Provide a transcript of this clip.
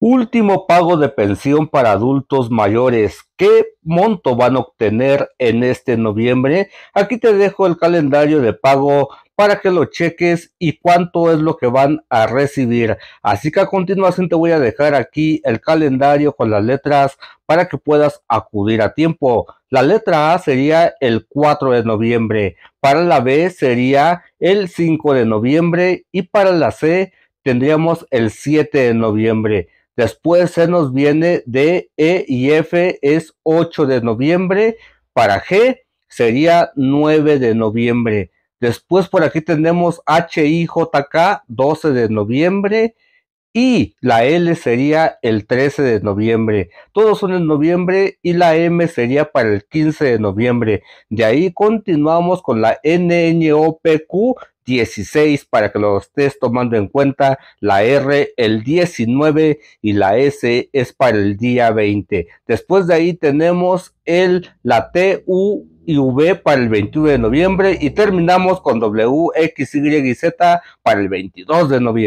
Último pago de pensión para adultos mayores. ¿Qué monto van a obtener en este noviembre? Aquí te dejo el calendario de pago para que lo cheques y cuánto es lo que van a recibir. Así que a continuación te voy a dejar aquí el calendario con las letras para que puedas acudir a tiempo. La letra A sería el 4 de noviembre, para la B sería el 5 de noviembre y para la C tendríamos el 7 de noviembre. Después se nos viene de E y F es 8 de noviembre. Para G sería 9 de noviembre. Después por aquí tenemos H, I, J, K, 12 de noviembre y la L sería el 13 de noviembre. Todos son en noviembre y la M sería para el 15 de noviembre. De ahí continuamos con la N, NNOPQ 16 para que lo estés tomando en cuenta, la R el 19 y la S es para el día 20. Después de ahí tenemos el la T U y V para el 21 de noviembre y terminamos con W X Y y Z para el 22 de noviembre.